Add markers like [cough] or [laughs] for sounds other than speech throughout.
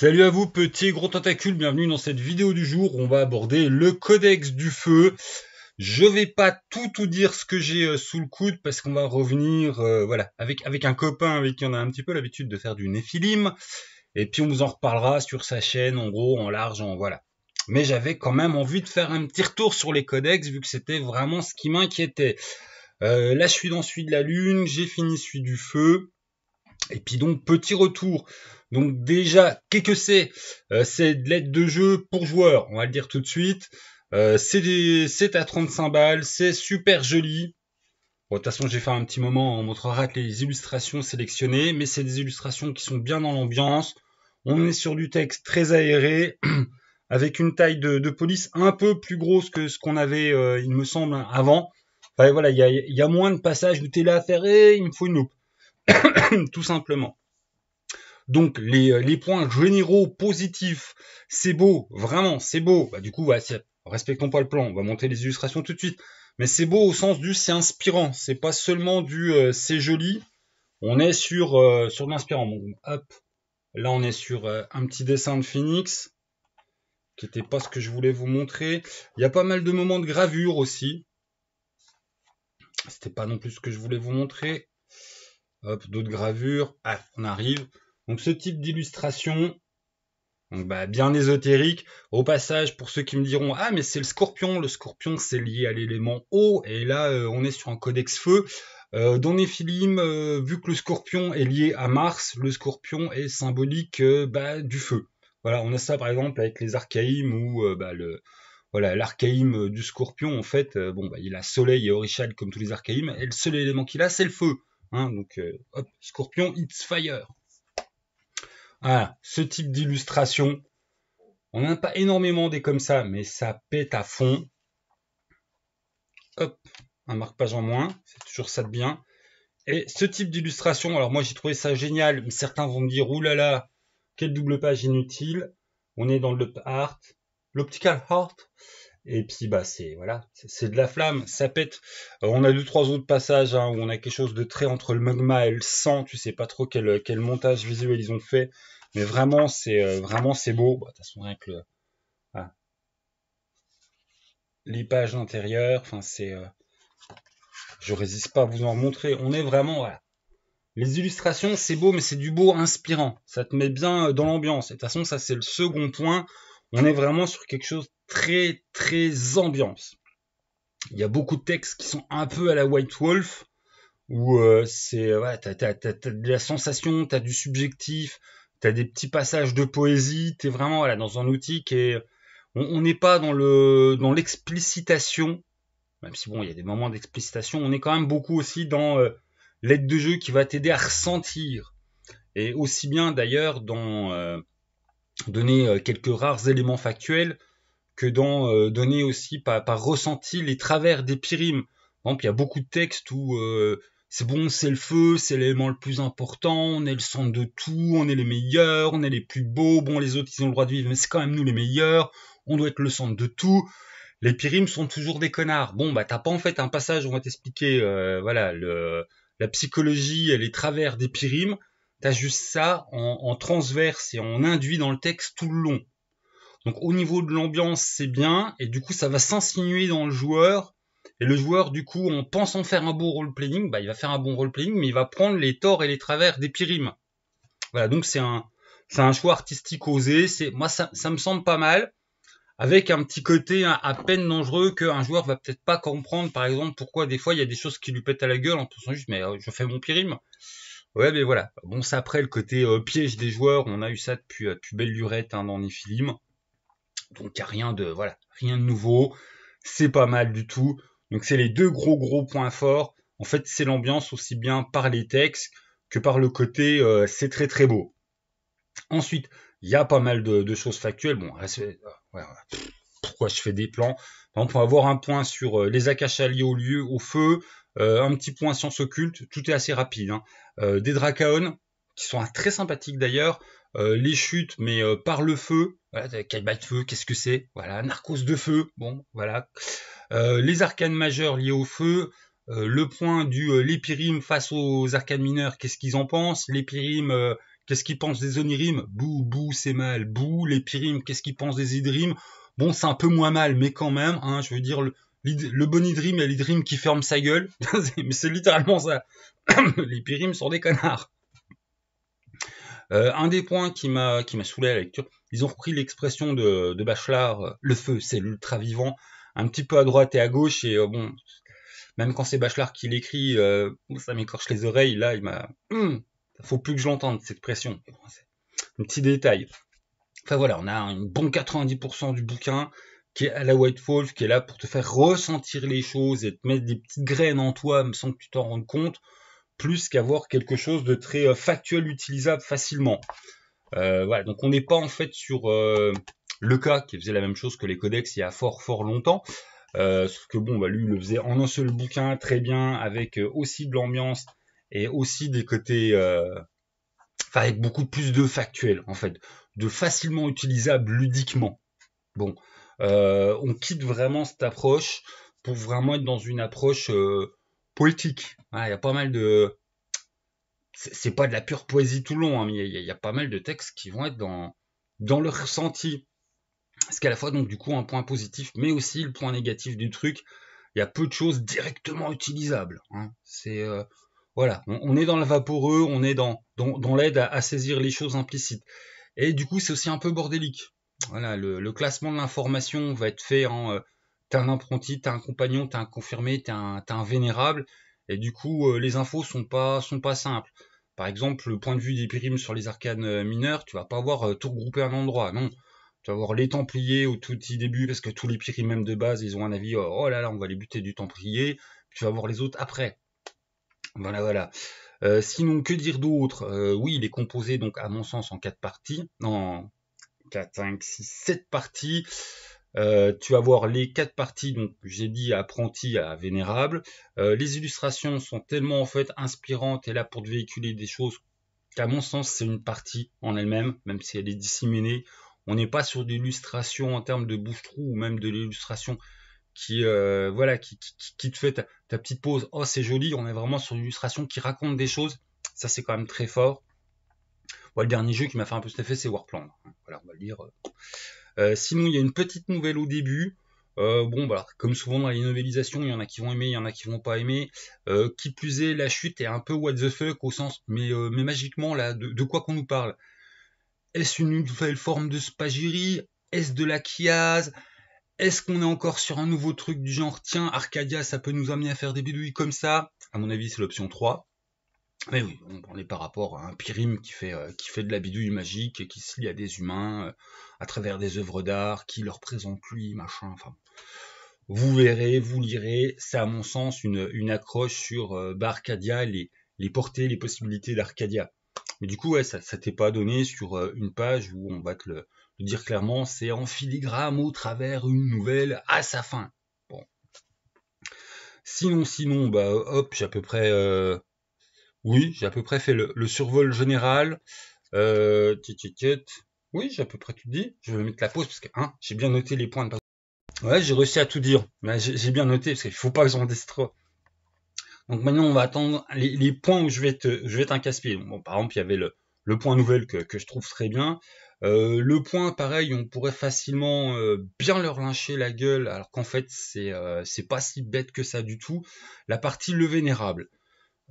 Salut à vous petit gros tentacules, bienvenue dans cette vidéo du jour où on va aborder le codex du feu. Je vais pas tout tout dire ce que j'ai euh, sous le coude parce qu'on va revenir euh, voilà avec avec un copain avec qui on a un petit peu l'habitude de faire du néphilim et puis on vous en reparlera sur sa chaîne en gros en large en voilà. Mais j'avais quand même envie de faire un petit retour sur les codex vu que c'était vraiment ce qui m'inquiétait. Euh, là je suis dans celui de la lune, j'ai fini celui du feu. Et puis donc, petit retour. Donc déjà, qu'est-ce que c'est euh, C'est de l'aide de jeu pour joueurs, on va le dire tout de suite. Euh, c'est à 35 balles, c'est super joli. Bon, de toute façon, j'ai fait un petit moment, on montrera les illustrations sélectionnées, mais c'est des illustrations qui sont bien dans l'ambiance. On est sur du texte très aéré, [clears throat] avec une taille de, police un peu plus grosse que ce qu'on avait, euh, il me semble, avant. voilà, il y a, moins de passages où t'es là à faire, et eh, il me faut une loupe. [coughs] tout simplement. Donc euh, les, points généraux positifs, c'est beau, vraiment, c'est beau. Bah, du coup, respectons pas le plan, on va montrer les illustrations tout de suite. Mais c'est beau au sens du c'est inspirant, c'est pas seulement du euh, c'est joli. On est sur, euh, sur l'inspirant. hop, là on est sur un petit dessin de Phoenix, qui n'était pas ce que je voulais vous montrer. Il y a pas mal de moments de gravure aussi. C'était pas non plus ce que je voulais vous montrer hop, d'autres gravures, ah, on arrive. Donc ce type d'illustration, bah, bien ésotérique. Au passage, pour ceux qui me diront ah mais c'est le scorpion, le scorpion c'est lié à l'élément eau et là euh, on est sur un codex feu. Euh, dans Néphilim, euh, vu que le scorpion est lié à Mars, le scorpion est symbolique euh, bah, du feu. Voilà, on a ça par exemple avec les archaïmes ou bah, voilà l'archaïme du scorpion en fait bon bah, il a soleil et orichal comme tous les archaïmes et le seul élément qu'il a c'est le feu Hein, donc, euh, hop, Scorpion, it's fire. Voilà, ah, ce type d'illustration. On n'a pas énormément des comme ça, mais ça pète à fond. Hop, un marque-page en moins, c'est toujours ça de bien. Et ce type d'illustration, alors moi j'ai trouvé ça génial, mais certains vont me dire, là, quelle double page inutile. On est dans le art, l'optical art. Et puis bah c'est voilà, c'est de la flamme, ça pète. Euh, on a deux trois autres passages hein, où on a quelque chose de très entre le magma et le sang. Tu sais pas trop quel, quel montage visuel ils ont fait, mais vraiment c'est euh, vraiment c'est beau. De bah, toute façon rien que ah. les pages intérieures, enfin c'est, euh, je résiste pas à vous en montrer. On est vraiment voilà. Les illustrations c'est beau, mais c'est du beau inspirant. Ça te met bien dans l'ambiance. Et de toute façon ça c'est le second point. On est vraiment sur quelque chose très très ambiance. Il y a beaucoup de textes qui sont un peu à la White Wolf, où euh, c'est euh, t'as, de la sensation, t'as du subjectif, t'as des petits passages de poésie, t'es vraiment voilà, dans un outil qui est... On n'est pas dans, le, l'explicitation, même si bon, il y a des moments d'explicitation, on est quand même beaucoup aussi dans euh, l'aide de jeu qui va t'aider à ressentir. Et aussi bien d'ailleurs dans donner quelques rares éléments factuels, que dans euh, donner aussi par, ressenti les travers des pyrimes. donc il y a beaucoup de textes où euh, c'est bon, c'est le feu, c'est l'élément le plus important, on est le centre de tout, on est les meilleurs, on est les plus beaux, bon, les autres, ils ont le droit de vivre, mais c'est quand même nous les meilleurs, on doit être le centre de tout. Les pyrimes sont toujours des connards. Bon, bah, t'as pas en fait un passage où on va t'expliquer, euh, voilà, le, la psychologie et les travers des pyrimes. T'as juste ça en, en transverse et en induit dans le texte tout le long. Donc au niveau de l'ambiance, c'est bien, et du coup, ça va s'insinuer dans le joueur. Et le joueur, du coup, en pensant faire un bon role-playing, bah, il va faire un bon role-playing, mais il va prendre les torts et les travers des pyrimes. Voilà, donc c'est un, c'est un choix artistique osé. C'est, moi, ça, me semble pas mal, avec un petit côté hein, à peine dangereux qu'un joueur va peut-être pas comprendre, par exemple, pourquoi des fois il y a des choses qui lui pètent à la gueule en pensant juste, mais euh, je fais mon pyrime. Ouais, mais voilà. Bon, ça après le côté euh, piège des joueurs, on a eu ça depuis, euh, belle lurette hein, dans les films. Donc il n'y a rien de, voilà, rien de nouveau. C'est pas mal du tout. Donc c'est les deux gros gros points forts. En fait, c'est l'ambiance aussi bien par les textes que par le côté euh, c'est très très beau. Ensuite, il y a pas mal de, choses factuelles. Bon, euh, pourquoi je fais des plans on peut avoir un point sur euh, les akashas liés au lieu, au feu, un petit point science occulte, tout est assez rapide. Hein. des dracaones, qui sont ah, très sympathiques d'ailleurs. Euh, les chutes, mais euh, par le feu. Voilà, bat de feu, qu'est-ce que c'est Voilà, Narcos de feu, bon, voilà. Euh, les arcanes majeures liées au feu. le point du l'épirime face aux arcanes mineurs, qu'est-ce qu'ils en pensent L'épirime, qu'est-ce qu'ils pensent des onirimes Bou, bou, c'est mal. Bou, l'épirime, qu'est-ce qu'ils pensent des hydrimes? Bon, c'est un peu moins mal, mais quand même, hein, je veux dire, le, bon idrim et l'idrim qui ferme sa gueule. [laughs] mais c'est littéralement ça. les sont des connards. Euh, un des points qui m'a qui saoulé à la lecture, ils ont repris l'expression de, de Bachelard, euh, le feu, c'est l'ultra vivant, un petit peu à droite et à gauche, et euh, bon, même quand c'est Bachelard qui l'écrit, ça m'écorche les oreilles, là, il m'a... Hum, faut plus que je l'entende, cette expression. Un petit détail. Enfin voilà, on a un bon 90% du bouquin qui est à la White Wolf, qui est là pour te faire ressentir les choses et te mettre des petites graines en toi sans que tu t'en rendes compte plus qu'avoir quelque chose de très euh, factuel, utilisable facilement. Euh, voilà, donc on n'est pas en fait sur euh, le cas qui faisait la même chose que les codex il y a fort fort longtemps. ce que bon, bah, lui, le faisait en un seul bouquin, très bien, avec aussi de l'ambiance et aussi des côtés, enfin avec beaucoup plus de factuel en fait, de facilement utilisable ludiquement. Bon, on quitte vraiment cette approche pour vraiment être dans une approche poétique. Il y a pas mal de. C'est pas de la pure poésie tout long, hein, mais il y, a pas mal de textes qui vont être dans, dans le ressenti. Ce qui est à la fois, donc, du coup, un point positif, mais aussi le point négatif du truc. Il y a peu de choses directement utilisables. Hein. C'est. Euh, voilà, on, est dans le vaporeux, on est dans, dans, l'aide à, saisir les choses implicites. Et du coup, c'est aussi un peu bordélique. Voilà, le, classement de l'information va être fait en euh, t'es un apprenti, t'es un compagnon, t'es un confirmé, t'es un, un, vénérable, et du coup, euh, les infos sont pas, sont pas simples. Par exemple, le point de vue des périmes sur les arcanes euh, mineurs, tu vas pas avoir euh, tout regroupé à un endroit, non. Tu vas avoir les Templiers au tout petit début, parce que tous les périmes même de base, ils ont un avis, oh, oh là là, on va les buter du Templier, tu vas voir les autres après. Voilà, voilà. sinon, que dire d'autre Oui, il est composé, donc, à mon sens, en quatre parties. en 4, 5, 6, 7 parties. Euh, tu vas voir les quatre parties, donc j'ai dit apprenti à vénérable. Euh, les illustrations sont tellement en fait inspirantes et là pour te véhiculer des choses qu'à mon sens c'est une partie en elle-même, même si elle est disséminée. On n'est pas sur d'illustration en termes de bouche-trou ou même de l'illustration qui euh, voilà qui, te fait ta, petite pause. Oh c'est joli, on est vraiment sur une illustration qui raconte des choses. Ça c'est quand même très fort. le dernier jeu qui m'a fait un peu cet effet c'est Warplan Voilà, on va le dire euh, sinon, il y a une petite nouvelle au début. Euh, bon, voilà, comme souvent dans les novélisations, il y en a qui vont aimer, il y en a qui vont pas aimer. Euh, qui plus est, la chute est un peu what the fuck au sens, mais, mais magiquement, là, de, quoi qu'on nous parle Est-ce une nouvelle forme de spagyrie Est-ce de la chiase Est-ce qu'on est encore sur un nouveau truc du genre, tiens, Arcadia, ça peut nous amener à faire des bidouilles comme ça À mon avis, c'est l'option 3. Mais oui, on est par rapport à un Pyrim qui fait, euh, qui fait de la bidouille magique qui se lie à des humains euh, à travers des œuvres d'art, qui leur présente lui, machin. Enfin, vous verrez, vous lirez. C'est à mon sens une, une accroche sur euh, Arcadia, les, les, portées, les possibilités d'Arcadia. Mais du coup, ouais, ça, ça t'est pas donné sur une page où on va te le, le dire clairement, c'est en filigrane au travers une nouvelle à sa fin. Bon. Sinon, sinon, bah hop, j'ai à peu près oui, j'ai à peu près fait le, survol général. Euh, oui, j'ai à peu près tout dit. Je vais mettre la pause parce que hein, j'ai bien noté les points. De... Ouais, j'ai réussi à tout dire. Mais J'ai bien noté parce qu'il faut pas que j'en dise Donc maintenant, on va attendre les, points où je vais te, je vais Bon, par exemple, il y avait le, point nouvel que, je trouve très bien. Euh, le point, pareil, on pourrait facilement euh, bien leur lyncher la gueule, alors qu'en fait, c'est euh, c'est pas si bête que ça du tout. La partie le vénérable.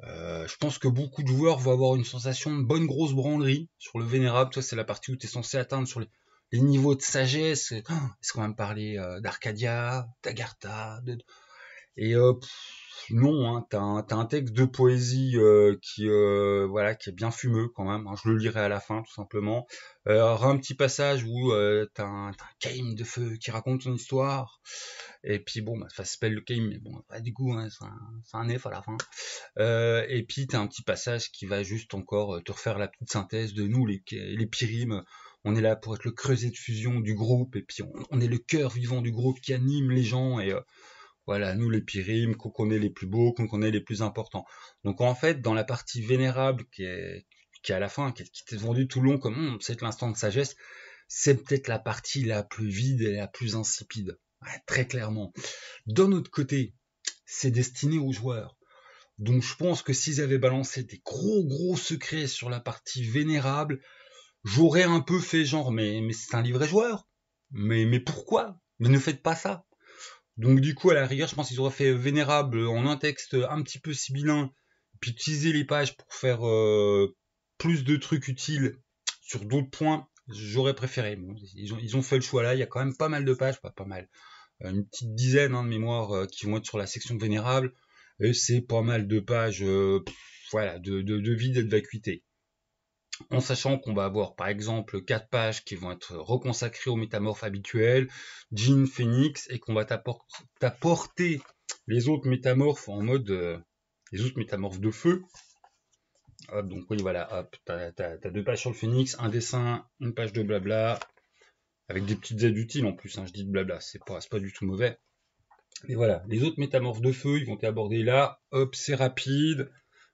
Euh, je pense que beaucoup de joueurs vont avoir une sensation de bonne grosse branderie sur le vénérable. Toi, c'est la partie où tu es censé atteindre sur les, niveaux de sagesse. Est-ce qu'on va me parler euh, d'Arcadia, d'Agartha de... Et hop euh, non, hein, t'as un, texte de poésie euh, qui euh, voilà qui est bien fumeux quand même. Hein, je le lirai à la fin tout simplement. un petit passage où euh, t'as un, de feu qui raconte son histoire. Et puis bon, bah, ça s'appelle le game, mais bon, bah, du coup, hein, c'est un, à la fin. et puis t'as un petit passage qui va juste encore te refaire la petite synthèse de nous les les pyrimes. On est là pour être le creuset de fusion du groupe et puis on, est le cœur vivant du groupe qui anime les gens et voilà, nous les pyrimes qu'on connaît les plus beaux, qu'on connaît les plus importants. Donc en fait, dans la partie vénérable qui est, qui à la fin, qui était vendue tout long comme c'est l'instant de sagesse, c'est peut-être la partie la plus vide et la plus insipide. très clairement. D'un autre côté, c'est destiné aux joueurs. Donc je pense que s'ils avaient balancé des gros gros secrets sur la partie vénérable, j'aurais un peu fait genre mais, mais c'est un livret joueur. Mais, mais pourquoi Mais ne faites pas ça. Donc du coup, à la rigueur, je pense qu'ils auraient fait Vénérable en un texte un petit peu sibyllin, puis utiliser les pages pour faire euh, plus de trucs utiles sur d'autres points, j'aurais préféré. ils, ont, fait le choix là, il y a quand même pas mal de pages, pas, pas mal, euh, une petite dizaine hein, de mémoires euh, qui vont être sur la section Vénérable, et c'est pas mal de pages, voilà, de, de, de vide et de vacuité en sachant qu'on va avoir par exemple quatre pages qui vont être reconsacrées aux métamorphes habituels, Jean, Phoenix, et qu'on va t'apporter les autres métamorphes en mode euh, les autres métamorphes de feu. Hop, donc oui voilà, hop, t'as as, deux pages sur le Phoenix, un dessin, une page de blabla, avec des petites aides utiles en plus, hein, je dis de blabla, c'est pas, pas du tout mauvais. Mais voilà, les autres métamorphes de feu, ils vont être abordés là, hop, c'est rapide,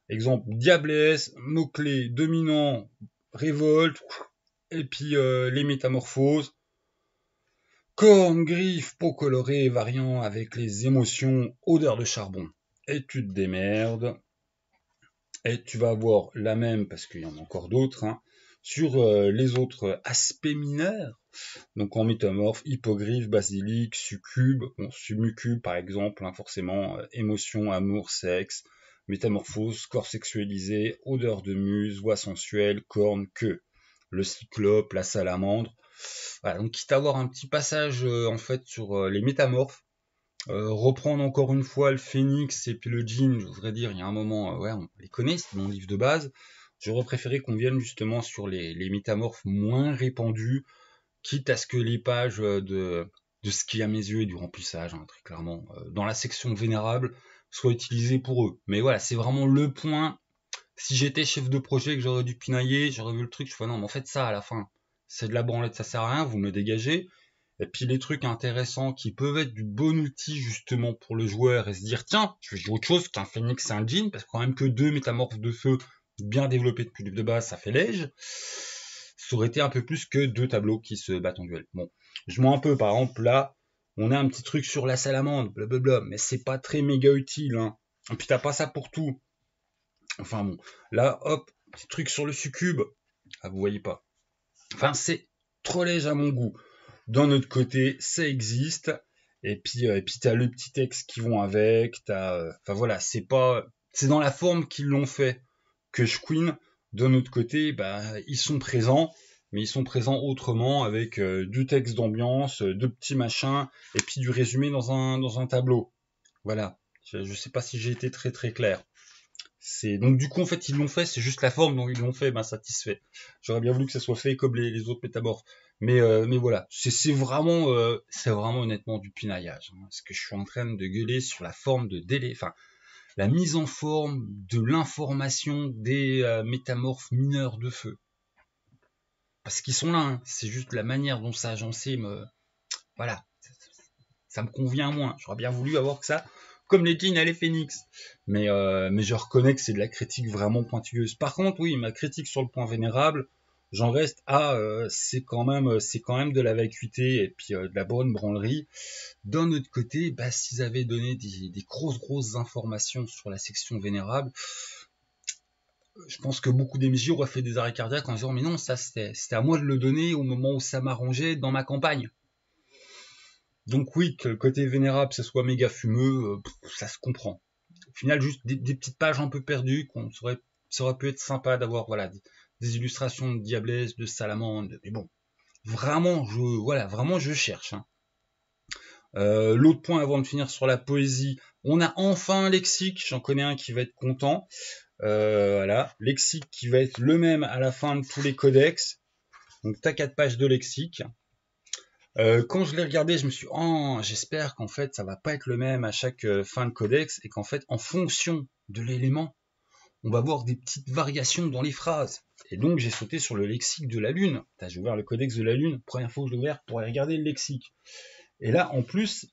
Exemple, diablesse, mots clé dominant, révolte, et puis euh, les métamorphoses. Cornes, griffes, peau colorée, variant avec les émotions, odeur de charbon. Et tu te démerdes. Et tu vas avoir la même, parce qu'il y en a encore d'autres, hein, sur euh, les autres aspects mineurs. Donc en métamorphe, hippogriffe, basilic, succube, bon, par exemple, hein, forcément, euh, émotion, amour, sexe, métamorphose, corps sexualisé, odeur de muse, voix sensuelle, corne, queue. Le cyclope, la salamandre. Voilà, donc quitte à avoir un petit passage euh, en fait sur euh, les métamorphes, euh, reprendre encore une fois le phénix et puis le jean, je voudrais dire, il y a un moment, ouais, on les connaît, c'est mon livre de base. J'aurais préféré qu'on vienne justement sur les, métamorphes moins répandus, quitte à ce que les pages de, ce qui à mes yeux est du remplissage, hein, très clairement. Dans la section vénérable, soit utilisé pour eux. Mais voilà, c'est vraiment le point. Si j'étais chef de projet, que j'aurais dû pinailler, j'aurais vu le truc, je fais non, mais en fait, ça, à la fin, c'est de la branlette, ça sert à rien, vous me dégagez. Et puis les trucs intéressants qui peuvent être du bon outil justement pour le joueur et se dire tiens, je vais jouer autre chose qu'un Phoenix, et un jean, parce que quand même que deux métamorphes de feu bien développés depuis le de base, ça fait léger. Ça aurait été un peu plus que deux tableaux qui se battent en duel. Bon, je mens un peu, par exemple là, on a un petit truc sur la salamande, blablabla, mais c'est pas très méga utile. Hein. Et puis t'as pas ça pour tout. Enfin bon, là, hop, petit truc sur le succube. Ah, vous voyez pas. Enfin, c'est trop léger à mon goût. D'un autre côté, ça existe. Et puis, euh, et puis t'as le petit texte qui vont avec. Euh, enfin voilà, c'est pas, c'est dans la forme qu'ils l'ont fait que je queen. D'un autre côté, bah, ils sont présents mais ils sont présents autrement avec euh, du texte d'ambiance, euh, de petits machins, et puis du résumé dans un, tableau. Voilà. Je ne sais pas si j'ai été très très clair. C'est donc du coup en fait ils l'ont fait, c'est juste la forme dont ils l'ont fait m'a satisfait. J'aurais bien voulu que ça soit fait comme les, autres métamorphes, mais euh, voilà, c'est vraiment c'est vraiment honnêtement du pinaillage. Ce hein. parce que je suis en train de gueuler sur la forme de délai, enfin la mise en forme de l'information des métamorphes mineurs de feu parce qu'ils sont là. Hein. C'est juste la manière dont ça agencé me, voilà, ça me convient moins. J'aurais bien voulu avoir que ça, comme les jeans à les Phoenix. Mais, euh, mais je reconnais que c'est de la critique vraiment pointilleuse. Par contre, oui, ma critique sur le point vénérable, j'en reste à euh, c'est quand même euh, c'est quand même de la vacuité et puis euh, de la bonne branlerie. D'un autre côté, bah, s'ils avaient donné des, des, grosses grosses informations sur la section vénérable, je pense que beaucoup d'émigrés auraient fait des arrêts cardiaques en disant mais non, ça c'était à moi de le donner au moment où ça m'arrangeait dans ma campagne. Donc oui, que le côté vénérable, ce soit méga fumeux, euh, ça se comprend. Au final, juste des, petites pages un peu perdues, qu'on ça aurait pu être sympa d'avoir voilà, des, illustrations de diablesse, de salamande, mais bon, vraiment, je, voilà, vraiment, je cherche. Hein. Euh, l'autre point avant de finir sur la poésie, on a enfin un lexique, j'en connais un qui va être content. Euh, voilà, lexique qui va être le même à la fin de tous les codex. Donc t'as quatre pages de lexique. Euh, quand je l'ai regardé, je me suis dit, oh, j'espère qu'en fait ça va pas être le même à chaque euh, fin de codex et qu'en fait en fonction de l'élément, on va voir des petites variations dans les phrases. Et donc j'ai sauté sur le lexique de la Lune. J'ai ouvert le codex de la Lune, première fois que je l'ai ouvert pour regarder le lexique. Et là en plus,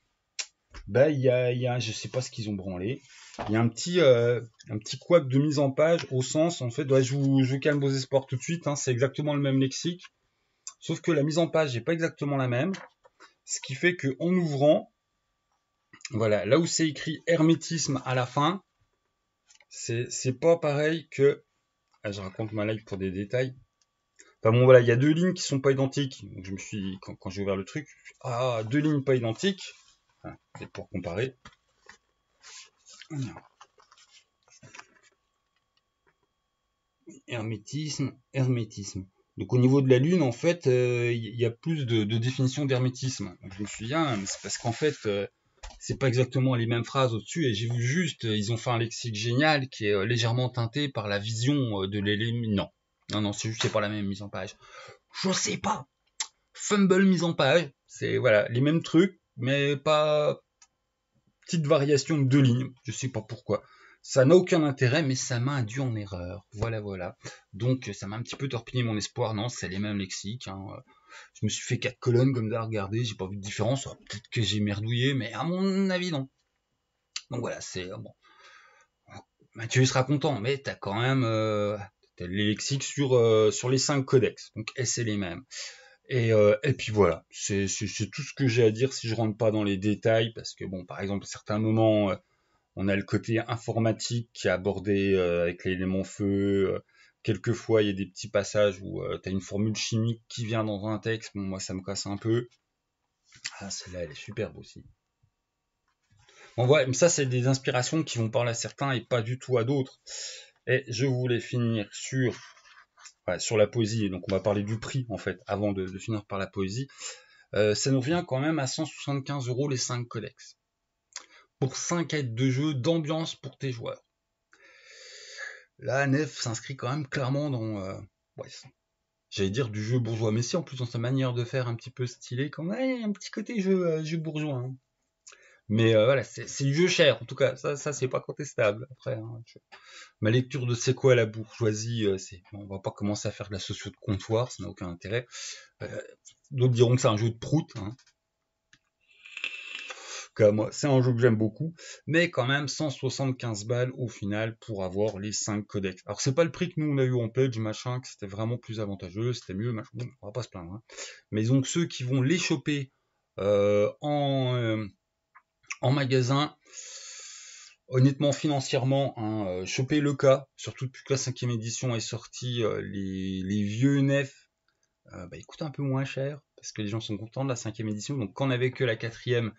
bah, y a, y a, je sais pas ce qu'ils ont branlé, il y a un petit, euh, un petit couac de mise en page au sens, en fait, je, vous, calme vos espoirs tout de suite, hein, c'est exactement le même lexique, sauf que la mise en page n'est pas exactement la même, ce qui fait que en ouvrant, voilà, là où c'est écrit hermétisme à la fin, c'est pas pareil que. Ah, je raconte ma live pour des détails. Enfin bon, voilà, il y a deux lignes qui sont pas identiques. je me suis, quand, j'ai ouvert le truc, ah, deux lignes pas identiques. c'est pour comparer, Hermétisme, hermétisme. Donc au niveau de la Lune, en fait, euh, il y a plus de, définitions définition d'hermétisme. Je me souviens, ah, c'est parce qu'en fait, euh, c'est pas exactement les mêmes phrases au-dessus, et j'ai vu juste, euh, ils ont fait un lexique génial qui est légèrement teinté par la vision de l'éliminant. Non, non, c'est juste c'est pas la même mise en page. Je sais pas. Fumble mise en page, c'est voilà les mêmes trucs, mais pas petite variation de deux lignes, je sais pas pourquoi. Ça n'a aucun intérêt, mais ça m'a induit en erreur. Voilà, voilà. Donc ça m'a un petit peu torpillé mon espoir. Non, c'est les mêmes lexiques. Hein. Je me suis fait quatre colonnes comme ça, regardez, j'ai pas vu de différence. Peut-être que j'ai merdouillé, mais à mon avis, non. Donc voilà, c'est bon. Mathieu sera content, mais t'as quand même euh, les lexiques sur, euh, sur les cinq codex. Donc c'est les mêmes. Euh, et, puis voilà, c'est tout ce que j'ai à dire si je rentre pas dans les détails, parce que bon, par exemple, à certains moments, euh, on a le côté informatique qui est abordé euh, avec l'élément feu. Quelquefois, il y a des petits passages où tu as une formule chimique qui vient dans un texte. Bon, moi, ça me casse un peu. Ah, celle-là, elle est superbe aussi. Bon, ouais, ça, c'est des inspirations qui vont parler à certains et pas du tout à d'autres. Et je voulais finir sur sur la poésie, donc on va parler du prix en fait, avant de, finir par la poésie, euh, ça nous revient quand même à 175 euros les 5 codex. Pour 5 aides de jeu d'ambiance pour tes joueurs. La Nef s'inscrit quand même clairement dans, euh, j'allais dire du jeu bourgeois, mais si en plus dans sa manière de faire un petit peu stylé, comme un petit côté jeu, euh, jeu bourgeois. Hein. Mais euh, voilà, c'est du jeu cher, en tout cas, ça, c'est pas contestable. Après, hein, ma lecture de c'est quoi la bourgeoisie, euh, c'est on va pas commencer à faire de la socio de comptoir, ça n'a aucun intérêt. Euh, d'autres diront que c'est un jeu de prout. Hein. C'est un jeu que j'aime beaucoup, mais quand même 175 balles au final pour avoir les 5 codex. Alors c'est pas le prix que nous on a eu en pledge, machin, que c'était vraiment plus avantageux, c'était mieux, machin, on va pas se plaindre. Hein. Mais donc ceux qui vont les choper en en magasin. Honnêtement, financièrement, hein, euh, choper le cas, surtout depuis que la cinquième édition est sortie, euh, les, vieux nefs euh, bah, ils coûtent un peu moins cher parce que les gens sont contents de la cinquième édition. Donc, quand on avait que la quatrième,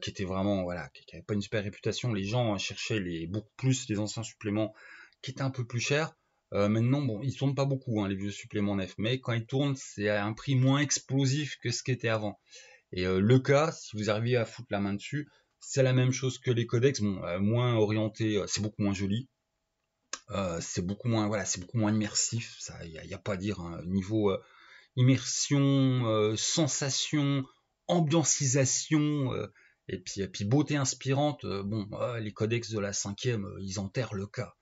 qui était vraiment, voilà, qui n'avait pas une super réputation, les gens hein, cherchaient les, beaucoup plus les anciens suppléments qui étaient un peu plus chers. maintenant, bon, ils tournent pas beaucoup, hein, les vieux suppléments nefs, mais quand ils tournent, c'est à un prix moins explosif que ce qui était avant. Et euh, le cas, si vous arrivez à foutre la main dessus, c'est la même chose que les codex, bon, euh, moins orienté, euh, c'est beaucoup moins joli. c'est beaucoup moins voilà c'est beaucoup moins immersif ça il n'y a, pas à dire hein. niveau immersion sensation ambiancisation et puis, puis, beauté inspirante, bon, les codex de la cinquième, ils enterrent le cas.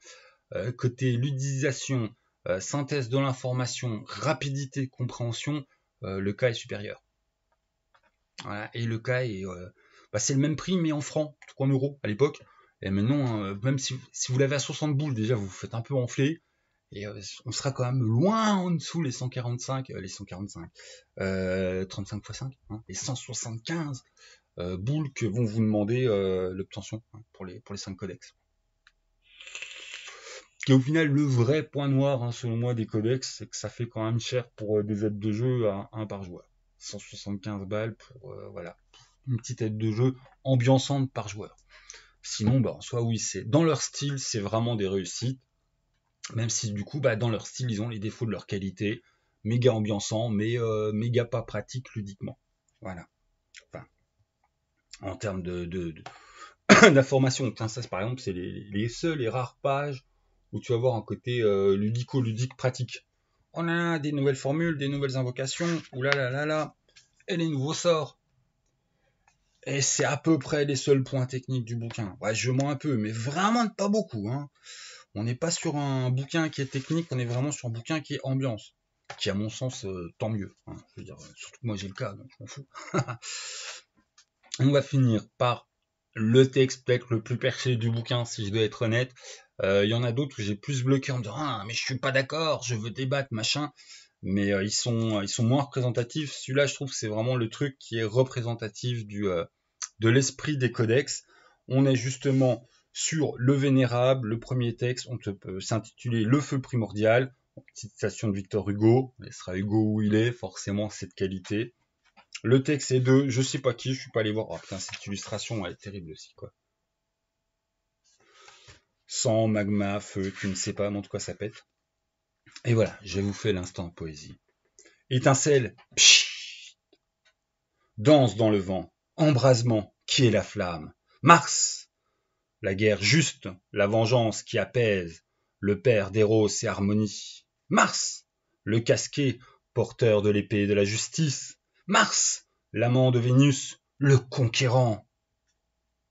côté ludisation, synthèse de l'information, rapidité compréhension, le cas est supérieur. Voilà. Et le cas est, euh, bah, c'est le même prix mais en francs en euros à l'époque. Et maintenant, euh, même si, vous l'avez à 60 boules, déjà vous vous faites un peu enfler. Et euh, on sera quand même loin en dessous les 145, les 145, 35 x 5, hein, les 175 boules que vont vous demander l'obtention hein, pour, les, pour les 5 codex. et au final le vrai point noir, hein, selon moi, des codex, c'est que ça fait quand même cher pour des aides de jeu à un par joueur. 175 balles pour euh, voilà, une petite aide de jeu ambiançante par joueur. Sinon, bah, en soi, oui, c'est dans leur style, c'est vraiment des réussites. Même si du coup, bah, dans leur style, ils ont les défauts de leur qualité, méga ambiançant, mais euh, méga pas pratique ludiquement. Voilà. Enfin, en termes de, de, de [coughs] d'informations. ça, par exemple, c'est les, les, seules et rares pages où tu vas voir un côté euh, ludico-ludique pratique on a des nouvelles formules, des nouvelles invocations, ou là, là, là, et les nouveaux sorts. Et c'est à peu près les seuls points techniques du bouquin. Ouais, je mens un peu, mais vraiment pas beaucoup. Hein. On n'est pas sur un bouquin qui est technique, on est vraiment sur un bouquin qui est ambiance. Qui, à mon sens, euh, tant mieux. Hein. Je veux dire, euh, surtout moi j'ai le cas, donc je m'en fous. [laughs] on va finir par le texte le plus perché du bouquin, si je dois être honnête. Euh, il y en a d'autres où j'ai plus bloqué en me disant ah, mais je suis pas d'accord, je veux débattre, machin. Mais euh, ils sont ils sont moins représentatifs. Celui-là, je trouve que c'est vraiment le truc qui est représentatif du euh, de l'esprit des codex. On est justement sur le vénérable, le premier texte, on peut s'intituler Le feu primordial, petite citation de Victor Hugo, il sera Hugo où il est, forcément cette qualité. Le texte est de je sais pas qui, je suis pas allé voir. Oh putain, cette illustration elle est terrible aussi quoi sang, magma, feu, tu ne sais pas, mais en tout ça pète. Et voilà, je vous fais l'instant poésie. Étincelle, danse dans le vent, embrasement, qui est la flamme, Mars, la guerre juste, la vengeance qui apaise, le père d'Héros et harmonie, Mars, le casqué, porteur de l'épée de la justice, Mars, l'amant de Vénus, le conquérant,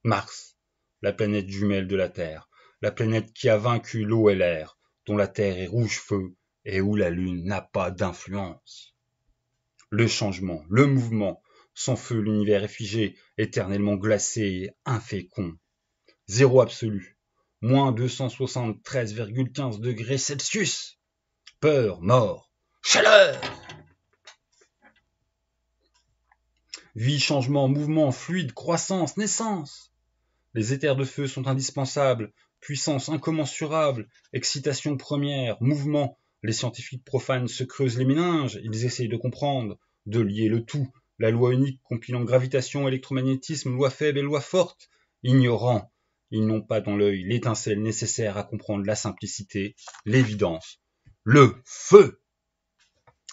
Mars, la planète jumelle de la Terre, la planète qui a vaincu l'eau et l'air, dont la Terre est rouge-feu et où la Lune n'a pas d'influence. Le changement, le mouvement, sans feu l'univers est figé, éternellement glacé infécond. Zéro absolu, moins 273,15 degrés Celsius. Peur, mort, chaleur. Vie, changement, mouvement, fluide, croissance, naissance. Les éthers de feu sont indispensables puissance incommensurable, excitation première, mouvement, les scientifiques profanes se creusent les méninges, ils essayent de comprendre, de lier le tout, la loi unique compilant gravitation, électromagnétisme, loi faible et loi forte, ignorants. Ils n'ont pas dans l'œil l'étincelle nécessaire à comprendre la simplicité, l'évidence, le feu.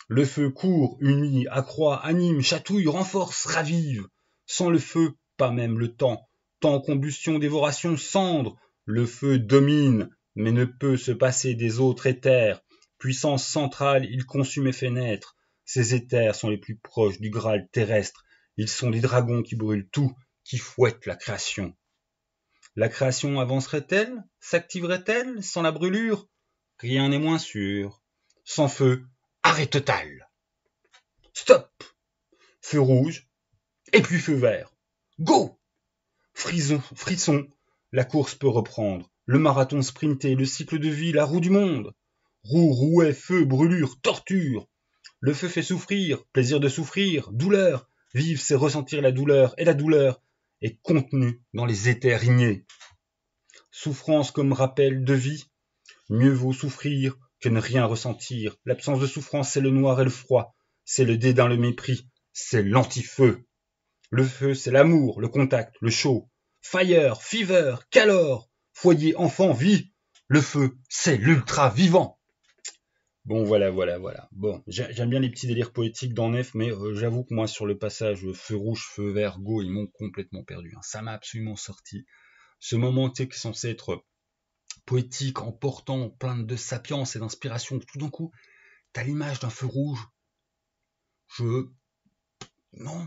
Le feu court, unit, accroît, anime, chatouille, renforce, ravive. Sans le feu, pas même le temps. Temps, combustion, dévoration, cendre, le feu domine, mais ne peut se passer des autres éthers. Puissance centrale, il consume et fait naître. Ces éthers sont les plus proches du Graal terrestre. Ils sont des dragons qui brûlent tout, qui fouettent la création. La création avancerait-elle S'activerait-elle sans la brûlure Rien n'est moins sûr. Sans feu, arrêt total. Stop Feu rouge, et puis feu vert. Go Frison, frisson, la course peut reprendre, le marathon sprinté, le cycle de vie, la roue du monde. Roue, rouet, feu, brûlure, torture. Le feu fait souffrir, plaisir de souffrir, douleur. Vivre, c'est ressentir la douleur, et la douleur est contenue dans les éthers ignés. Souffrance comme rappel de vie. Mieux vaut souffrir que ne rien ressentir. L'absence de souffrance, c'est le noir et le froid. C'est le dédain, le mépris. C'est l'antifeu. Le feu, c'est l'amour, le contact, le chaud. Fire, Fever, Calor, Foyer, Enfant, Vie. Le feu, c'est l'ultra vivant. Bon, voilà, voilà, voilà. Bon, j'aime bien les petits délires poétiques dans Nef, mais euh, j'avoue que moi, sur le passage euh, feu rouge, feu vert, go, ils m'ont complètement perdu. Hein. Ça m'a absolument sorti. Ce moment, tu qui est censé être euh, poétique, emportant, plein de sapience et d'inspiration, tout d'un coup, t'as l'image d'un feu rouge. Je. Non,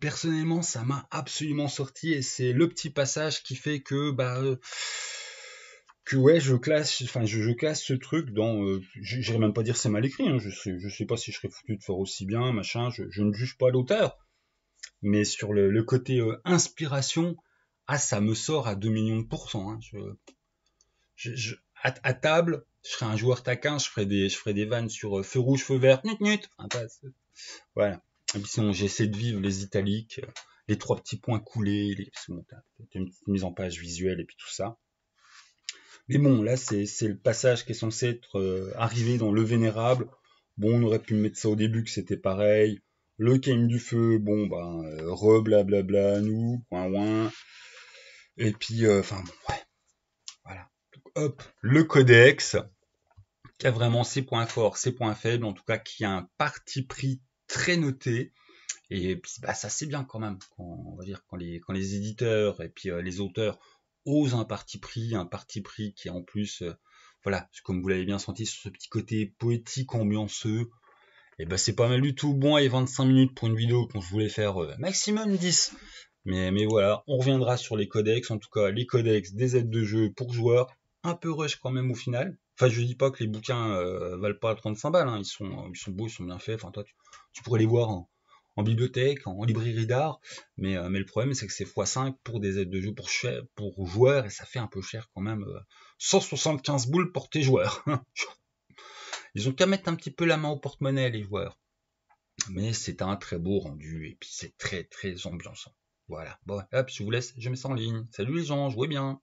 personnellement ça m'a absolument sorti et c'est le petit passage qui fait que bah euh, que ouais je classe enfin je, ce truc dans euh, j'irais même pas dire c'est mal écrit hein, je sais je sais pas si je serais foutu de faire aussi bien machin je, ne juge pas l'auteur mais sur le, côté euh, inspiration ah ça me sort à 2 millions de pourcents hein, je, à, table je serais un joueur taquin je ferais des je des vannes sur feu rouge feu vert nut nut voilà et puis j'essaie de vivre les italiques, les trois petits points coulés, les, une petite mise en page visuelle et puis tout ça. Mais bon, là, c'est le passage qui est censé être euh, arrivé dans le Vénérable. Bon, on aurait pu mettre ça au début, que c'était pareil. Le calme du Feu, bon, ben, euh, re blablabla, nous, point ouin. Et puis, euh, enfin, bon, ouais. Voilà. hop, le Codex, qui a vraiment ses points forts, ses points faibles, en tout cas, qui a un parti pris très noté. Et puis bah, ça c'est bien quand même, quand, on va dire quand les, quand les éditeurs et puis euh, les auteurs osent un parti pris, un parti pris qui en plus, euh, voilà, comme vous l'avez bien senti, sur ce petit côté poétique, ambianceux, et eh bah ben, c'est pas mal du tout. Bon, et 25 minutes pour une vidéo quand je voulais faire euh, maximum 10. Mais, mais voilà, on reviendra sur les codex, en tout cas les codex des aides de jeu pour joueurs, un peu rush quand même au final, Enfin, je dis pas que les bouquins euh, valent pas 35 balles, hein. ils, sont, ils sont beaux, ils sont bien faits. Enfin, toi, tu, pourrais les voir en, bibliothèque, en, librairie d'art, mais, euh, mais le problème, c'est que c'est x5 pour des aides de jeu pour, pour joueurs, et ça fait un peu cher quand même. 175 euh, boules pour tes joueurs. [laughs] ils ont qu'à mettre un petit peu la main au porte-monnaie, les joueurs. Mais c'est un très beau rendu, et puis c'est très très ambiançant. Voilà, bon, hop, je vous laisse, je mets ça en ligne. Salut les gens, jouez bien